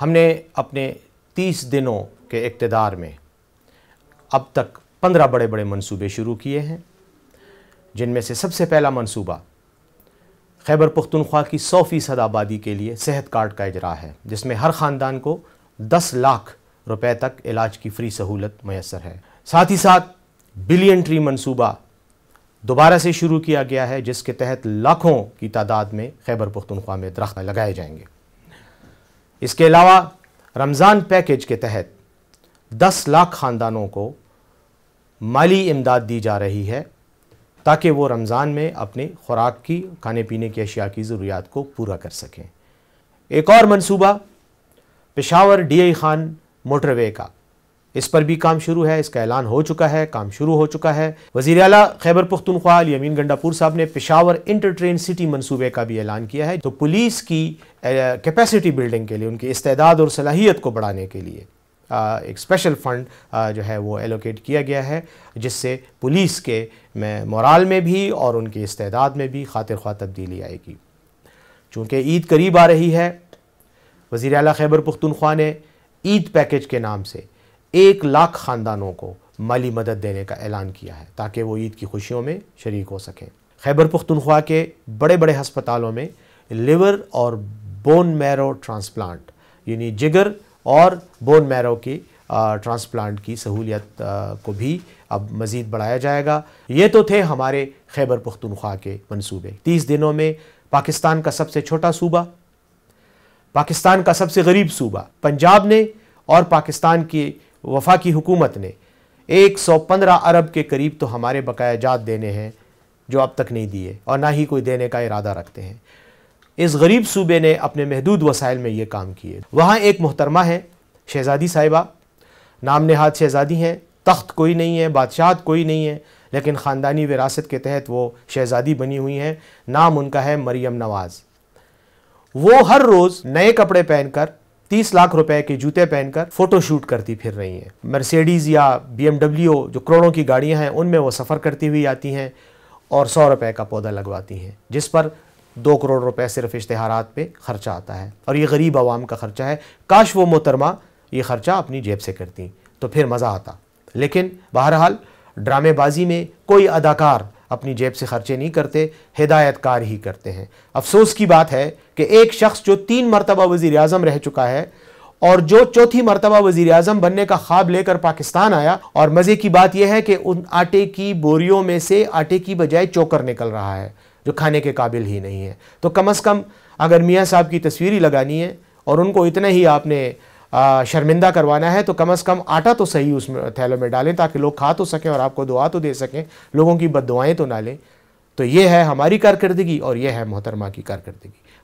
हमने अपने तीस दिनों के इकतदार में अब तक पंद्रह बड़े बड़े मंसूबे शुरू किए हैं जिनमें से सबसे पहला मंसूबा खैबर पुख्तनख्वा की सौ फ़ीसद आबादी के लिए सेहत कार्ड का इजरा है जिसमें हर ख़ानदान को दस लाख रुपए तक इलाज की फ़्री सहूलत मैसर है साथ ही साथ बिलियन ट्री मनसूबा दोबारा से शुरू किया गया है जिसके तहत लाखों की तादाद में खैबर पुख्तनख्वा में दरख्त लगाए जाएंगे इसके अलावा रमज़ान पैकेज के तहत 10 लाख ख़ानदानों को माली इमदाद दी जा रही है ताकि वो रमज़ान में अपने खुराक की खाने पीने की अशिया की ज़रूरियात को पूरा कर सकें एक और मनसूबा Peshawar D I Khan motorway का इस पर भी काम शुरू है इसका ऐलान हो चुका है काम शुरू हो चुका है वजीर अला खैबर पुख्तनख्वा यमीन गंडापुर साहब ने पिशावर इंटरट्रेन सिटी मनसूबे का भी ऐलान किया है तो पुलिस की कैपेसिटी बिल्डिंग के लिए उनकी इस्तेदाद और सलाहियत को बढ़ाने के लिए एक स्पेशल फ़ंड जो है वो एलोकेट किया गया है जिससे पुलिस के में मोराल में भी और उनके इस्तेदाद में भी खातिर खा तब्दीली आएगी चूँकि ईद करीब आ रही है वज़ी अला खैबर पुख्तनख्वा ने ईद पैकेज के नाम से एक लाख खानदानों को माली मदद देने का ऐलान किया है ताकि वो ईद की खुशियों में शरीक हो सकें खैबर पुख्तनख्वा के बड़े बड़े हस्पतालों में लिवर और बोन मैरो ट्रांसप्लांट यानी जिगर और बोन मैरो की ट्रांसप्लांट की सहूलियत को भी अब मज़ीद बढ़ाया जाएगा ये तो थे हमारे खैबर पुख्तनख्वा के मनसूबे तीस दिनों में पाकिस्तान का सबसे छोटा सूबा पाकिस्तान का सबसे गरीब सूबा पंजाब ने और पाकिस्तान की वफा की हुकूमत ने 115 अरब के करीब तो हमारे बकाया जात देने हैं जो अब तक नहीं दिए और ना ही कोई देने का इरादा रखते हैं इस गरीब सूबे ने अपने महदूद वसाइल में ये काम किए वहाँ एक मोहतरमा है शहज़ादी साहिबा नाम नहाद शहज़ादी हैं तख्त कोई नहीं है बादशाहत कोई नहीं है लेकिन ख़ानदानी विरासत के तहत वो शहज़ादी बनी हुई हैं नाम उनका है मरियम नवाज़ वो हर रोज़ नए कपड़े पहनकर तीस लाख रुपए के जूते पहनकर फोटोशूट करती फिर रही हैं मर्सिडीज़ या बीएमडब्ल्यू जो करोड़ों की गाड़ियां हैं उनमें वो सफ़र करती हुई आती हैं और सौ रुपए का पौधा लगवाती हैं जिस पर दो करोड़ रुपए सिर्फ इश्तहारात पे खर्चा आता है और ये गरीब आवाम का खर्चा है काश वो मोहतरमा ये ख़र्चा अपनी जेब से करती तो फिर मज़ा आता लेकिन बहरहाल ड्रामेबाजी में कोई अदाकार अपनी जेब से खर्चे नहीं करते हिदायतकार ही करते हैं अफसोस की बात है कि एक शख्स जो तीन मरतबा वजीर अजम रह चुका है और जो चौथी मरतबा वजीर अजम बनने का ख्वाब लेकर पाकिस्तान आया और मज़े की बात यह है कि उन आटे की बोरियों में से आटे की बजाय चोकर निकल रहा है जो खाने के काबिल ही नहीं है तो कम अज़ कम अगर मियाँ साहब की तस्वीर ही लगानी है और उनको इतना ही आपने शर्मिंदा करवाना है तो कम अज़ कम आटा तो सही उसमें थैलों में डालें ताकि लोग खा तो सकें और आपको दुआ तो दे सकें लोगों की बद तो ना लें तो ये है हमारी कारकर्दगी और ये है मोहतरमा की कारकर्दगी